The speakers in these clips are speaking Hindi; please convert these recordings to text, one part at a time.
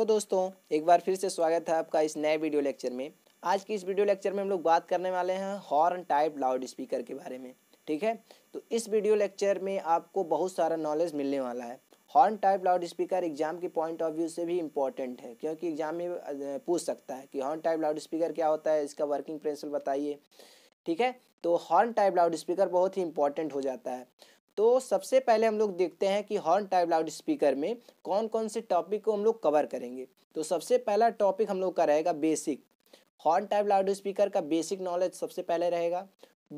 हेलो दोस्तों एक बार फिर से स्वागत है आपका इस नए वीडियो लेक्चर में आज की इस वीडियो लेक्चर में हम लोग बात करने वाले हैं हॉर्न टाइप लाउड स्पीकर के बारे में ठीक है तो इस वीडियो लेक्चर में आपको बहुत सारा नॉलेज मिलने वाला है horn type loudspeaker exam के पॉइंट ऑफ व्यू से भी इंपॉर्टेंट है क्योंकि एग्जाम में पूछ सकता है कि हॉर्न टाइप लाउड स्पीकर क्या होता है इसका वर्किंग प्रिंसिपल बताइए ठीक है तो हॉर्न टाइप लाउड स्पीकर बहुत ही इंपॉर्टेंट हो जाता है तो सबसे पहले हम लोग देखते हैं कि हॉर्न टाइप लाउड स्पीकर में कौन कौन से टॉपिक को हम लोग कवर करेंगे तो सबसे पहला टॉपिक हम लोग का रहेगा basic horn type loudspeaker का बेसिक नॉलेज सबसे पहले रहेगा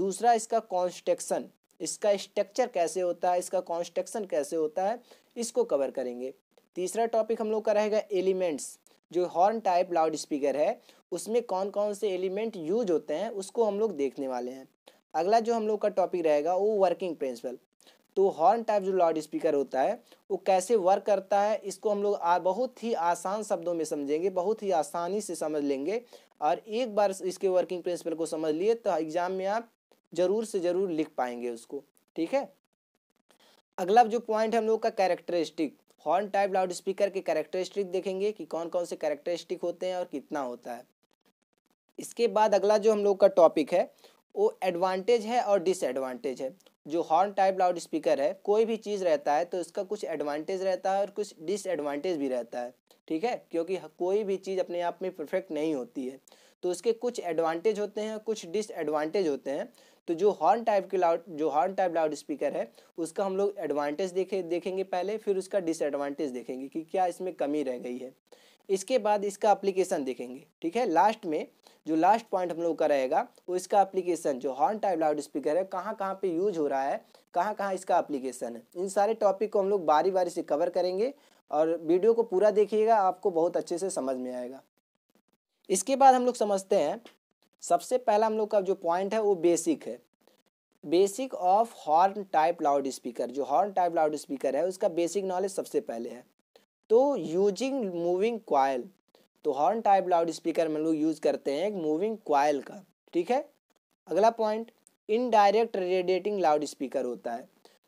दूसरा इसका कॉन्स्ट्रक्शन इसका स्ट्रक्चर कैसे होता है इसका कॉन्स्ट्रक्शन कैसे होता है इसको कवर करेंगे तीसरा टॉपिक हम लोग का रहेगा एलिमेंट्स जो हॉर्न टाइप लाउड स्पीकर है उसमें कौन कौन से एलिमेंट यूज होते हैं उसको हम लोग देखने वाले हैं अगला जो हम लोग का टॉपिक रहेगा वो वर्किंग प्रिंसिपल तो हॉर्न टाइप जो लाउड स्पीकर होता है वो कैसे वर्क करता है इसको हम लोग बहुत ही आसान शब्दों में समझेंगे बहुत ही आसानी से समझ लेंगे और एक बार इसके वर्किंग प्रिंसिपल को समझ लिए तो एग्ज़ाम में आप ज़रूर से ज़रूर लिख पाएंगे उसको ठीक है अगला जो पॉइंट है हम लोग का characteristic horn type loudspeaker के कैरेक्टरिस्टिक देखेंगे कि कौन कौन से कैरेक्टरिस्टिक होते हैं और कितना होता है इसके बाद अगला जो हम लोग का टॉपिक है वो एडवांटेज है और डिसएडवांटेज है जो हॉर्न टाइप लाउड स्पीकर है कोई भी चीज़ रहता है तो इसका कुछ एडवांटेज रहता है और कुछ डिसएडवांटेज भी रहता है ठीक है क्योंकि कोई भी चीज़ अपने आप में परफेक्ट नहीं होती है तो उसके कुछ एडवांटेज होते हैं कुछ डिसएडवांटेज होते हैं तो जो हॉर्न टाइप के लाउड जो हॉर्न टाइप लाउड स्पीकर है उसका हम लोग एडवांटेज देखे देखेंगे पहले फिर उसका डिसएडवांटेज देखेंगे कि क्या इसमें कमी रह गई है इसके बाद इसका एप्लीकेशन देखेंगे ठीक है लास्ट में जो लास्ट पॉइंट हम लोग का रहेगा वो इसका अप्लीकेशन जो हॉर्न टाइप लाउड स्पीकर है कहाँ कहाँ पे यूज हो रहा है कहाँ कहाँ इसका एप्लीकेशन है इन सारे टॉपिक को हम लोग बारी बारी से कवर करेंगे और वीडियो को पूरा देखिएगा आपको बहुत अच्छे से समझ में आएगा इसके बाद हम लोग समझते हैं सबसे पहला हम लोग का जो पॉइंट है वो बेसिक है basic of horn type loudspeaker जो हॉर्न टाइप लाउड स्पीकर है उसका बेसिक नॉलेज सबसे पहले है तो यूजिंग मूविंग क्वाइल तो हॉर्न टाइप लाउड स्पीकर में लोग यूज़ करते हैं एक मूविंग क्वाइल का ठीक है अगला point indirect radiating loudspeaker होता है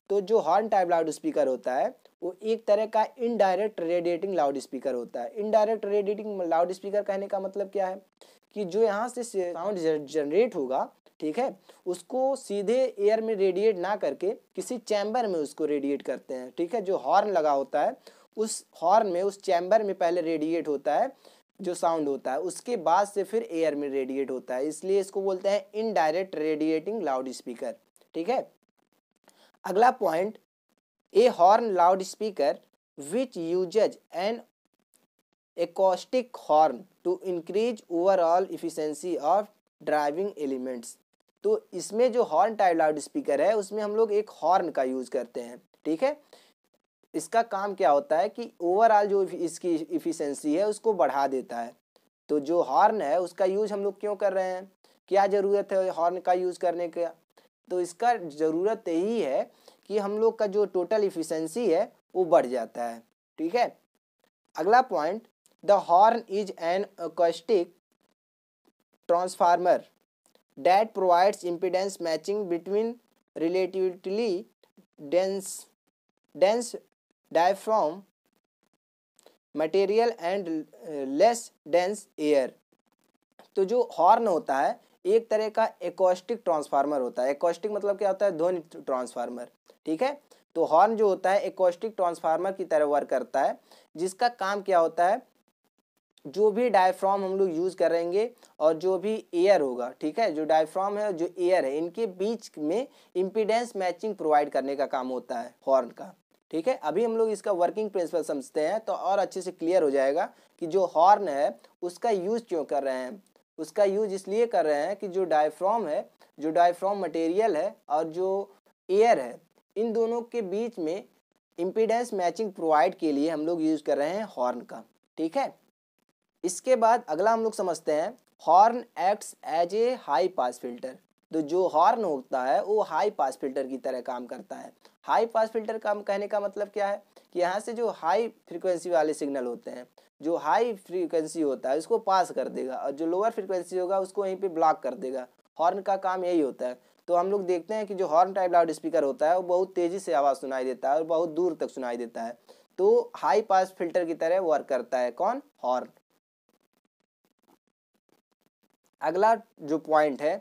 तो जो हॉर्न टाइप लाउड स्पीकर होता है वो एक तरह का इनडायरेक्ट रेडिएटिंग लाउड स्पीकर होता है इनडायरेक्ट रेडिएटिंग लाउड स्पीकर कहने का मतलब क्या है कि जो यहाँ से साउंड जनरेट होगा ठीक है उसको सीधे एयर में रेडिएट ना करके किसी चैम्बर में उसको रेडिएट करते हैं ठीक है जो हॉर्न लगा होता है उस हॉर्न में उस चैम्बर में पहले रेडिएट होता है जो साउंड होता है उसके बाद से फिर एयर में रेडिएट होता है इसलिए इसको बोलते हैं इनडायरेक्ट रेडिएटिंग लाउड स्पीकर ठीक है अगला point A horn loudspeaker which uses an acoustic horn to increase overall efficiency of driving elements तो इसमें जो हॉर्न टाइप लाउड स्पीकर है उसमें हम लोग एक हॉर्न का यूज़ करते हैं ठीक है इसका काम क्या होता है कि ओवरऑल जो इसकी इफ़िशेंसी है उसको बढ़ा देता है तो जो हॉर्न है उसका यूज हम लोग क्यों कर रहे हैं क्या ज़रूरत है हॉर्न का यूज़ करने का तो इसका ज़रूरत यही है कि हम लोग का जो टोटल इफ़िशेंसी है वो बढ़ जाता है ठीक है अगला point the horn is an acoustic transformer that provides impedance matching between relatively dense dense diaphragm material and less dense air तो जो हॉर्न होता है एक तरह का एकोस्टिक ट्रांसफार्मर होता है एकॉस्टिक मतलब क्या होता है ध्वनि ट्रांसफार्मर ठीक है तो हॉर्न जो होता है एकोस्टिक ट्रांसफार्मर की तरह वर्क करता है जिसका काम क्या होता है जो भी डायफ्राम हम लोग यूज़ करेंगे और जो भी एयर होगा ठीक है जो डायफ्राम है और जो एयर है इनके बीच में इम्पीडेंस मैचिंग प्रोवाइड करने का काम होता है हॉर्न का ठीक है अभी हम लोग इसका वर्किंग प्रिंसिपल समझते हैं तो और अच्छे से क्लियर हो जाएगा कि जो हॉर्न है उसका यूज़ क्यों कर रहे हैं उसका यूज इसलिए कर रहे हैं कि जो डायफ्राम है जो डायफ्राम मटेरियल है और जो एयर है इन दोनों के बीच में इम्पीडेंस मैचिंग प्रोवाइड के लिए हम लोग यूज़ कर रहे हैं हॉर्न का ठीक है इसके बाद अगला हम लोग समझते हैं horn acts as a high pass filter तो जो हॉर्न होता है वो हाई पास फिल्टर की तरह काम करता है हाई पास फिल्टर का कहने का मतलब क्या है कि यहाँ से जो हाई फ्रिक्वेंसी वाले सिग्नल होते हैं जो हाई फ्रिक्वेंसी होता है उसको पास कर देगा और जो लोअर फ्रिक्वेंसी होगा उसको यहीं पर ब्लॉक कर देगा हॉर्न का काम यही होता है तो हम लोग देखते हैं कि जो हॉर्न टाइप लाउड स्पीकर होता है वो बहुत तेज़ी से आवाज़ सुनाई देता है और बहुत दूर तक सुनाई देता है तो हाई पास फिल्टर की तरह वर्क करता है कौन हॉर्न अगला जो पॉइंट है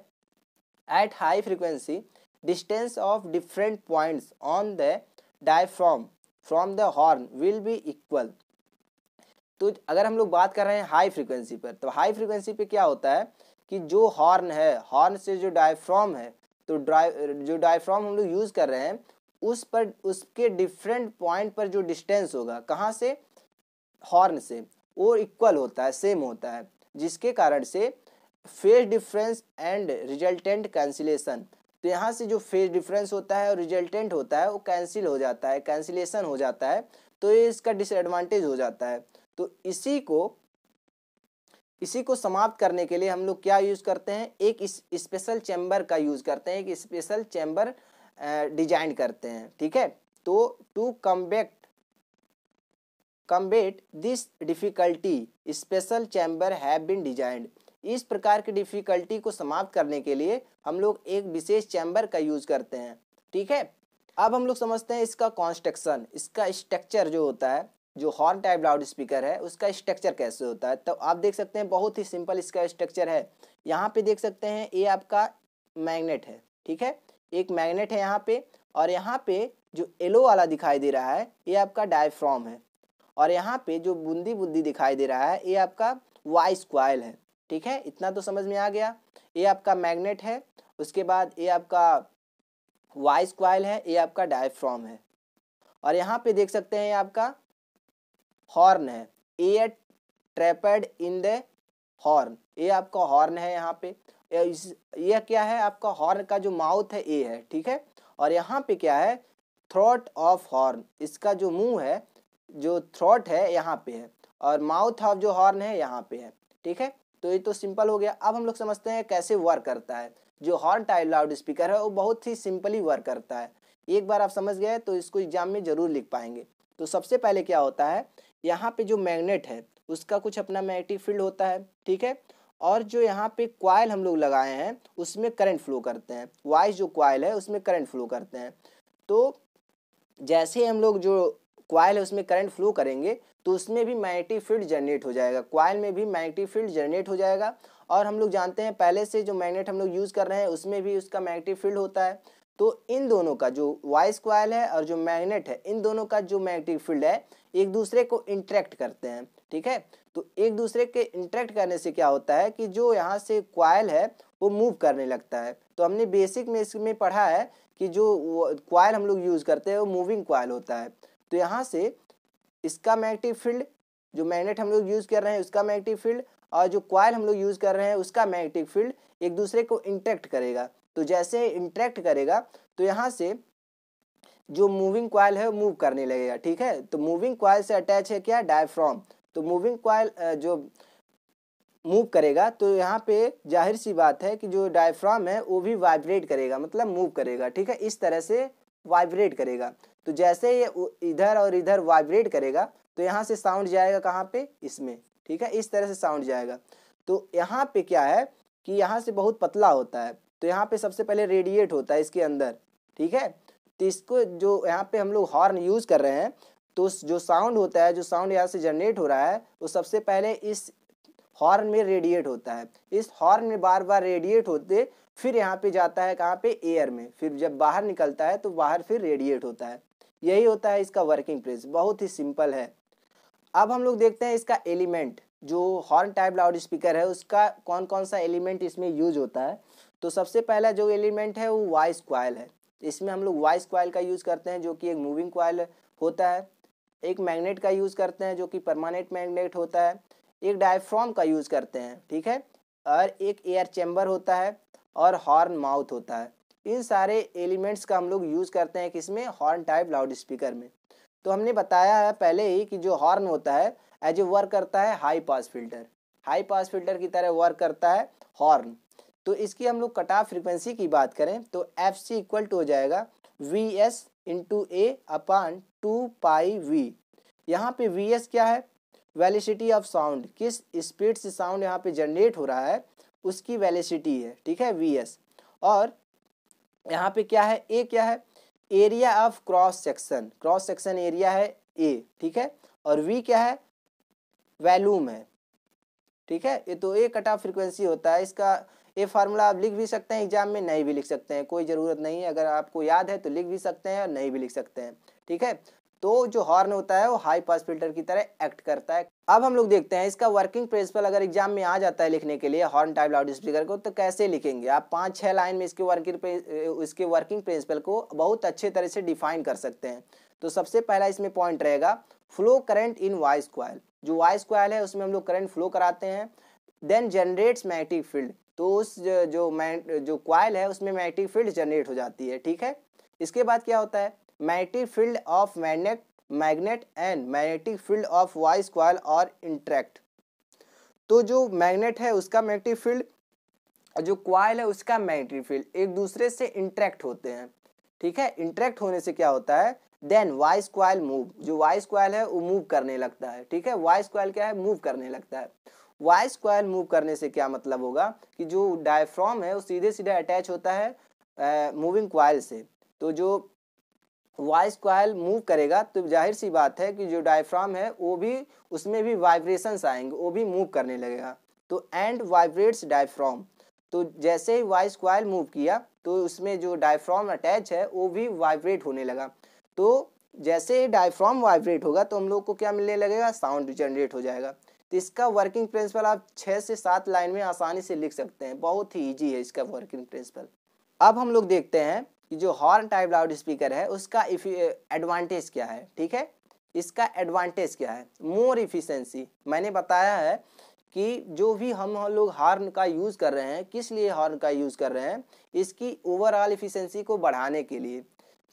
at high frequency distance of different points on the diaphragm from the horn will be equal तो अगर हम लोग बात कर रहे हैं हाई फ्रिक्वेंसी पर तो हाई फ्रिक्वेंसी पे क्या होता है कि जो हॉर्न है हॉर्न से जो डायफ्राम है तो जो डायफ्राम हम लोग यूज़ कर रहे हैं उस पर उसके डिफरेंट पॉइंट पर जो डिस्टेंस होगा कहाँ से हॉर्न से वो इक्वल होता है सेम होता है जिसके कारण से phase difference and resultant cancellation तो यहाँ से जो फेज डिफरेंस होता है और रिजल्टेंट होता है वो कैंसिल हो जाता है कैंसिलेशन हो जाता है तो ये इसका डिसएडवांटेज हो जाता है तो इसी को इसी को समाप्त करने के लिए हम लोग क्या यूज़ करते हैं एक स्पेशल चैम्बर का यूज़ करते हैं एक स्पेशल चैम्बर डिजाइन करते हैं ठीक है तो to combat combat this difficulty special chamber have been designed इस प्रकार की डिफ़िकल्टी को समाप्त करने के लिए हम लोग एक विशेष चैम्बर का यूज़ करते हैं ठीक है अब हम लोग समझते हैं इसका कॉन्स्ट्रक्शन इसका स्ट्रक्चर जो होता है जो हॉर्न टाइप लाउड स्पीकर है उसका स्ट्रक्चर कैसे होता है तो आप देख सकते हैं बहुत ही सिंपल इसका स्ट्रक्चर है यहाँ पे देख सकते हैं ये आपका मैग्नेट है ठीक है एक मैग्नेट है यहाँ पे और यहाँ पे जो येलो वाला दिखाई दे रहा है ये आपका डायफ्रॉम है और यहाँ पे जो बूंदी बूंदी दिखाई दे रहा है ये आपका वाइस क्वाइल है ठीक है इतना तो समझ में आ गया ये आपका मैग्नेट है उसके बाद ये आपका वाइस क्वाइल है ये आपका डायफ्रॉम है और यहाँ पे देख सकते हैं आपका हॉर्न है ए ट्रेपेड इन द हॉर्न ये आपका हॉर्न है यहाँ पे यह क्या है आपका हॉर्न का जो माउथ है ए है ठीक है और यहाँ पे क्या है थ्रोट ऑफ हॉर्न इसका जो मुंह है जो थ्रोट है यहाँ पे है और माउथ ऑफ जो हॉर्न है यहाँ पे है ठीक है तो ये तो सिंपल हो गया अब हम लोग समझते हैं कैसे वर्क करता है जो हॉर्न टाइप लाउड स्पीकर है वो बहुत ही सिंपली वर्क करता है एक बार आप समझ गए तो इसको एग्जाम में ज़रूर लिख पाएंगे तो सबसे पहले क्या होता है यहाँ पे जो मैग्नेट है उसका कुछ अपना मैग्नेटिक फील्ड होता है ठीक है और जो यहाँ पे क्वाइल हम लोग लगाए हैं उसमें करंट फ्लो करते हैं वाइस जो क्वाइल है उसमें करंट फ्लो करते हैं तो जैसे हम लोग जो क्वाइल है उसमें करंट फ्लो करेंगे तो उसमें भी मैग्नेटिक फील्ड जनरेट हो जाएगा क्वाइल में भी मैग्नेटिक फील्ड जनरेट हो जाएगा और हम लोग जानते हैं पहले से जो मैग्नेट हम लोग यूज़ कर रहे हैं उसमें भी उसका मैग्नेटिक फील्ड होता है तो इन दोनों का जो वॉइस क्वाइल है और जो मैग्नेट है इन दोनों का जो मैग्नेटिक फील्ड है एक दूसरे को इंट्रैक्ट करते हैं ठीक है तो एक दूसरे के इंट्रैक्ट करने से क्या होता है कि जो यहाँ से क्वाइल है वो मूव करने लगता है तो हमने बेसिक में इसमें पढ़ा है कि जो क्वाइल हम लोग यूज़ करते हैं वो मूविंग क्वाइल होता है तो यहाँ से इसका मैग्नेटिक फील्ड जो मैग्नेट हम लोग यूज़ कर रहे हैं उसका मैग्नेटिक फील्ड और जो क्वाइल हम लोग यूज़ कर रहे हैं उसका मैग्नेटिक फील्ड एक दूसरे को इंट्रैक्ट करेगा तो जैसे इंट्रैक्ट करेगा तो यहाँ से जो मूविंग क्वाइल है मूव करने लगेगा ठीक है तो मूविंग क्वाइल से अटैच है क्या डायफ्राम तो मूविंग क्वाइल जो मूव करेगा तो यहाँ पे जाहिर सी बात है कि जो डायफ्राम है वो भी वाइब्रेट करेगा मतलब मूव करेगा ठीक है इस तरह से वाइब्रेट करेगा तो जैसे ये इधर और इधर वाइब्रेट करेगा तो यहाँ से साउंड जाएगा कहाँ पे इसमें ठीक है इस तरह से साउंड जाएगा तो यहाँ पे क्या है कि यहाँ से बहुत पतला होता है तो यहाँ पे सबसे पहले रेडिएट होता है इसके अंदर ठीक है तो इसको जो यहाँ पे हम लोग हॉर्न यूज़ कर रहे हैं तो जो साउंड होता है जो साउंड यहाँ से जनरेट हो रहा है वो सबसे पहले इस हॉर्न में रेडिएट होता है इस हॉर्न में बार बार रेडिएट होते फिर यहाँ पे जाता है कहाँ पे एयर में फिर जब बाहर निकलता है तो बाहर फिर रेडिएट होता है यही होता है इसका वर्किंग प्रेस बहुत ही सिंपल है अब हम लोग देखते हैं इसका एलिमेंट जो हॉर्न टाइप लाउड स्पीकर है उसका कौन कौन सा एलिमेंट इसमें यूज होता है तो सबसे पहला जो एलिमेंट है वो वाइस क्वाइल है इसमें हम लोग वाइस क्वाइल का यूज़ करते हैं जो कि एक मूविंग क्वाइल होता है एक मैग्नेट का यूज़ करते हैं जो कि परमानेंट मैग्नेट होता है एक डायफ्राम का यूज़ करते हैं ठीक है और एक एयर चैम्बर होता है और हॉर्न माउथ होता है इन सारे एलिमेंट्स का हम लोग यूज़ करते हैं किसमें हॉर्न टाइप लाउड स्पीकर में तो हमने बताया है पहले ही कि जो हॉर्न होता है एज ए वर्क करता है high pass filter high pass filter की तरह वर्क करता है हॉर्न तो इसकी हम लोग कट ऑफ फ्रिक्वेंसी की बात करें तो एफ सी इक्वल टू हो जाएगा V S into A upon two pi V यहाँ पे वी एस क्या है वेलिसिटी ऑफ साउंड किस स्पीड से साउंड यहाँ पे जनरेट हो रहा है उसकी वेलिसिटी है ठीक है वी एस और यहाँ पे क्या है ए क्या है area of cross section cross section area है ए ठीक है और वी क्या है वैल्यूम है ठीक है ये तो ए कट ऑफ फ्रिक्वेंसी होता है इसका ये फार्मूला आप लिख भी सकते हैं एग्जाम में नहीं भी लिख सकते हैं कोई ज़रूरत नहीं है अगर आपको याद है तो लिख भी सकते हैं और नहीं भी लिख सकते हैं ठीक है तो जो हॉर्न होता है वो हाई पास फिल्टर की तरह एक्ट करता है अब हम लोग देखते हैं इसका वर्किंग प्रिंसिपल अगर एग्जाम में आ जाता है लिखने के लिए हॉर्न टाइप लाउड स्पीकर को तो कैसे लिखेंगे आप पांच छह लाइन में इसके वर्किंग इसके वर्किंग प्रिंसिपल को बहुत अच्छे तरह से डिफाइन कर सकते हैं तो सबसे पहला इसमें पॉइंट रहेगा flow current in voice coil जो वाइस क्वाइल है उसमें हम लोग करंट फ्लो कराते हैं देन जनरेट्स मैग्नेटिक फील्ड तो उस जो जो क्वाइल है उसमें मैग्नेटिक फील्ड जनरेट हो जाती है ठीक है इसके बाद क्या होता है magnetic field of magnet magnet and magnetic field of voice coil और इंट्रैक्ट तो जो मैग्नेट है उसका मैग्नेटिक फील्ड और जो क्वाइल है उसका मैग्नेटिक फील्ड एक दूसरे से इंट्रैक्ट होते हैं ठीक है इंट्रैक्ट होने से क्या होता है देन वाइस क्वाइल मूव जो वाइस क्वाइल है वो मूव करने लगता है ठीक है वाइस क्वाइल क्या है मूव करने लगता है वाइस क्वाइल मूव करने से क्या मतलब होगा कि जो डायफ्राम है वो सीधे सीधे अटैच होता है मूविंग क्वाइल से तो जो वॉइस कोयल मूव करेगा तो जाहिर सी बात है कि जो डायफ्राम है वो भी उसमें भी वाइब्रेशंस आएंगे वो भी मूव करने लगेगा तो एंड वाइब्रेट्स डायफ्राम तो जैसे ही वॉइस कोयल मूव किया तो उसमें जो डायफ्राम अटैच है वो भी वाइब्रेट होने लगा तो जैसे ही डायफ्राम वाइब्रेट होगा तो हम लोग को क्या मिलने लगेगा साउंड जनरेट हो जाएगा तो इसका वर्किंग प्रिंसिपल आप छः से सात लाइन में आसानी से लिख सकते हैं बहुत ही ईजी है इसका वर्किंग प्रिंसिपल अब हम लोग देखते हैं कि जो हॉर्न टाइप लाउड स्पीकर है उसका एडवांटेज क्या है ठीक है इसका एडवांटेज क्या है मोर इफिशेंसी मैंने बताया है कि जो भी हम लोग हॉर्न का यूज़ कर रहे हैं किस लिए हॉर्न का यूज़ कर रहे हैं इसकी ओवरऑल इफिशेंसी को बढ़ाने के लिए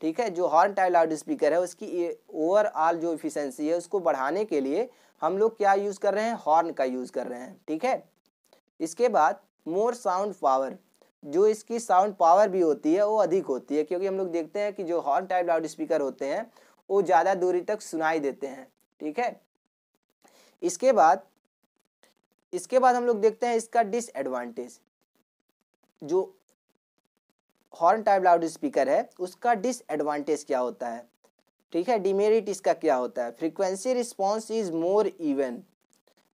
ठीक है जो हॉर्न टाइप लाउड स्पीकर है उसकी ओवरऑल जो इफिशेंसी है उसको बढ़ाने के लिए हम लोग क्या यूज़ कर रहे हैं हॉर्न का यूज़ कर रहे हैं ठीक है इसके बाद मोर साउंड पावर जो इसकी साउंड पावर भी होती है वो अधिक होती है क्योंकि हम लोग देखते हैं कि जो हॉर्न टाइप लाउड स्पीकर होते हैं वो ज़्यादा दूरी तक सुनाई देते हैं ठीक है इसके बाद इसके बाद हम लोग देखते हैं इसका डिसएडवांटेज जो हॉर्न टाइप लाउड स्पीकर है उसका डिसएडवांटेज क्या होता है ठीक है डिमेरिट इसका क्या होता है frequency response is more even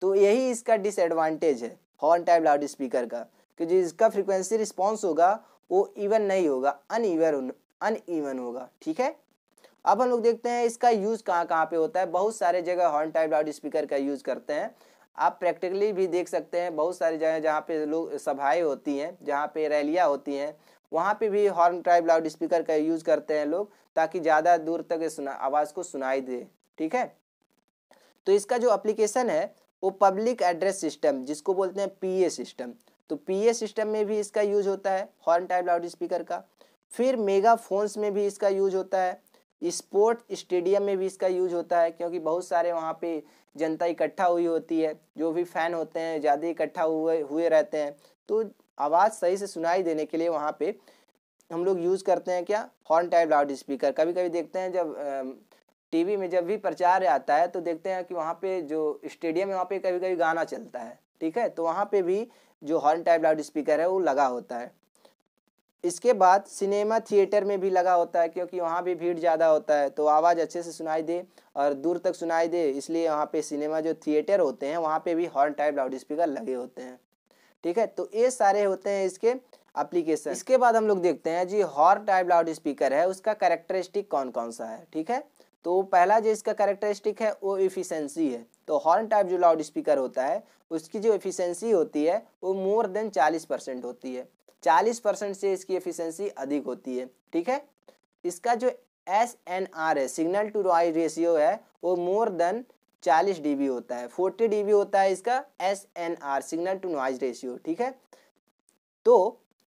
तो यही इसका डिसएडवांटेज है हॉर्न टाइप लाउड स्पीकर का कि जिसका फ्रिक्वेंसी रिस्पॉन्स होगा वो इवन नहीं होगा अन ईवन अन ईवन होगा ठीक है अब हम लोग देखते हैं इसका यूज़ कहाँ कहाँ पे होता है बहुत सारे जगह हॉर्न टाइप लाउड स्पीकर का यूज़ करते हैं आप प्रैक्टिकली भी देख सकते हैं बहुत सारी जगह जहाँ पे लोग सभाएँ होती हैं जहाँ पे रैलियाँ होती हैं वहाँ पे भी हॉर्न टाइप लाउड स्पीकर का यूज़ करते हैं लोग ताकि ज़्यादा दूर तक सुना आवाज़ को सुनाई दे ठीक है तो इसका जो अप्लीकेशन है वो पब्लिक एड्रेस सिस्टम जिसको बोलते हैं पी सिस्टम तो पीए सिस्टम में भी इसका यूज होता है हॉर्न टाइप लाउड स्पीकर का फिर मेगा फोन्स में भी इसका यूज होता है स्पोर्ट स्टेडियम में भी इसका यूज होता है क्योंकि बहुत सारे वहाँ पे जनता इकट्ठा हुई होती है जो भी फैन होते हैं ज़्यादा इकट्ठा हुए हुए रहते हैं तो आवाज़ सही से सुनाई देने के लिए वहाँ पे हम लोग यूज़ करते हैं क्या हॉर्न टाइप लाउड स्पीकर कभी कभी देखते हैं जब टीवी में जब भी प्रचार आता है तो देखते हैं कि वहाँ पे जो स्टेडियम है वहाँ पे कभी कभी गाना चलता है ठीक है तो वहाँ पे भी जो हॉर्न टाइप लाउड स्पीकर है वो लगा होता है इसके बाद सिनेमा थिएटर में भी लगा होता है क्योंकि वहाँ भी भीड़ ज़्यादा होता है तो आवाज़ अच्छे से सुनाई दे और दूर तक सुनाई दे इसलिए वहाँ पे सिनेमा जो थिएटर होते हैं वहाँ पे भी हॉर्न टाइप लाउड स्पीकर लगे होते हैं ठीक है तो ये सारे होते हैं इसके अप्लीकेशन इसके बाद हम लोग देखते हैं जी हॉर्न टाइप लाउड स्पीकर है उसका करेक्टरिस्टिक कौन कौन सा है ठीक है तो पहला जो इसका कैरेक्टरिस्टिक है वो इफिशेंसी है तो हॉर्न टाइप जो लाउड स्पीकर होता है उसकी जो एफिशिएंसी होती है वो मोर देन चालीस परसेंट होती है चालीस परसेंट से इसकी एफिशिएंसी अधिक होती है ठीक है इसका जो एस एन आर है सिग्नल टू नॉइज रेशियो है वो मोर देन चालीस डी होता है फोर्टी डी होता है इसका S N R signal to noise ratio ठीक है तो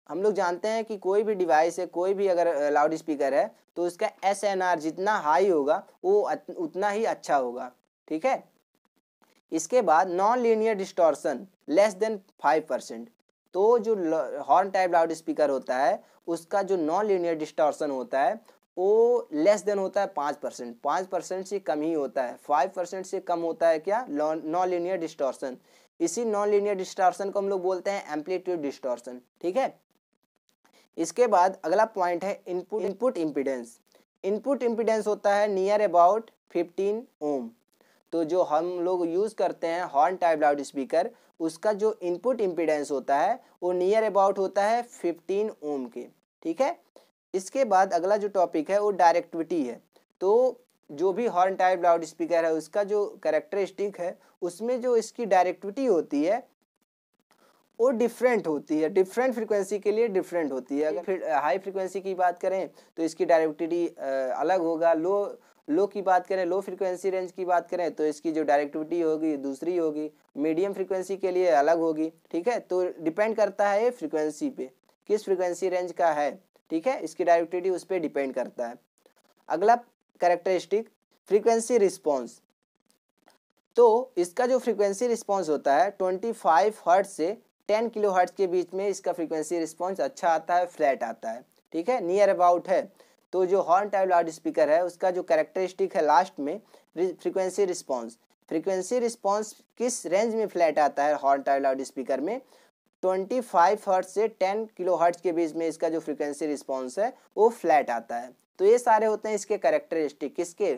हम लोग जानते हैं कि कोई भी डिवाइस है कोई भी अगर लाउड स्पीकर है तो उसका एस एन आर जितना हाई होगा वो उतना ही अच्छा होगा ठीक है इसके बाद non linear distortion less than five percent तो जो हॉर्न टाइप लाउड स्पीकर होता है उसका जो नॉन लीनियर डिस्टॉर्सन होता है वो लेस देन होता है पाँच परसेंट पाँच परसेंट से कम ही होता है फाइव परसेंट से कम होता है क्या नॉन लीनियर डिस्टॉर्सन इसी नॉन लीनियर डिस्टॉर्सन को हम लोग बोलते हैं एम्पलीट्यूड डिस्टॉर्सन ठीक है इसके बाद अगला पॉइंट है input input impedance input impedance होता है नियर अबाउट 15 ओम तो जो हम लोग यूज़ करते हैं हॉर्न टाइप लाउड स्पीकर उसका जो इनपुट इम्पिडेंस होता है वो नियर अबाउट होता है 15 ओम के ठीक है इसके बाद अगला जो टॉपिक है वो डायरेक्टिविटी है तो जो भी हॉर्न टाइप लाउड स्पीकर है उसका जो करेक्टरिस्टिक है उसमें जो इसकी डायरेक्टिविटी होती है वो डिफरेंट होती है डिफरेंट फ्रिक्वेंसी के लिए डिफरेंट होती है अगर फिर हाई फ्रिक्वेंसी की बात करें तो इसकी डायरेक्टिविटी अलग होगा लो लो की बात करें लो फ्रिक्वेंसी रेंज की बात करें तो इसकी जो डायरेक्टिविटी होगी दूसरी होगी मीडियम फ्रिक्वेंसी के लिए अलग होगी ठीक है तो डिपेंड करता है ये फ्रिक्वेंसी पे किस फ्रिक्वेंसी रेंज का है ठीक है इसकी डायरेक्टिविटी उस पर डिपेंड करता है अगला करेक्टरिस्टिक फ्रिक्वेंसी रिस्पॉन्स तो इसका जो फ्रिक्वेंसी रिस्पॉन्स होता है ट्वेंटी फाइव हर्ट से टेन किलो हर्ट्स के बीच में इसका फ्रीक्वेंसी रिस्पॉन्स अच्छा आता है फ्लैट आता है ठीक है नियर अबाउट है तो जो हॉर्न टाइप लाउड स्पीकर है उसका जो करेक्टरिस्टिक है लास्ट में फ्रीक्वेंसी रिस्पॉन्स फ्रीक्वेंसी रिस्पॉन्स किस रेंज में फ्लैट आता है हॉर्न टाइप लाउड स्पीकर में फाइव हर्ट से टेन किलो हर्ट्स के बीच में इसका जो फ्रिक्वेंसी रिस्पॉन्स है वो फ्लैट आता है तो ये सारे होते हैं इसके करेक्टरिस्टिक किसके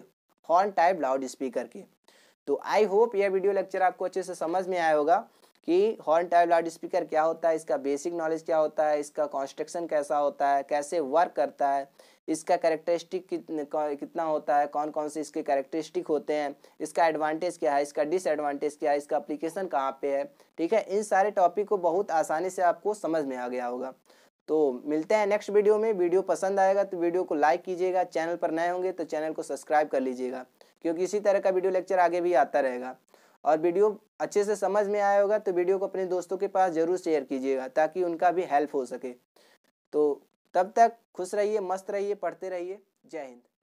हॉर्न टाइप लाउड स्पीकर के तो आई होप यह वीडियो लेक्चर आपको अच्छे से समझ में आया होगा कि हॉर्न टाइप लाउड स्पीकर क्या होता है इसका बेसिक नॉलेज क्या होता है इसका कॉन्स्ट्रक्शन कैसा होता है कैसे वर्क करता है इसका कैरेक्टरिस्टिक कितना होता है कौन कौन से इसके कैरेक्टरिस्टिक होते हैं इसका एडवांटेज क्या है इसका डिसएडवांटेज क्या है इसका अप्लीकेशन कहाँ पे है ठीक है इन सारे टॉपिक को बहुत आसानी से आपको समझ में आ गया होगा तो मिलते हैं नेक्स्ट वीडियो में वीडियो पसंद आएगा तो वीडियो को लाइक कीजिएगा चैनल पर नए होंगे तो चैनल को सब्सक्राइब कर लीजिएगा क्योंकि इसी तरह का वीडियो लेक्चर आगे भी आता रहेगा और वीडियो अच्छे से समझ में आया होगा तो वीडियो को अपने दोस्तों के पास ज़रूर शेयर कीजिएगा ताकि उनका भी हेल्प हो सके तो तब तक खुश रहिए मस्त रहिए पढ़ते रहिए जय हिंद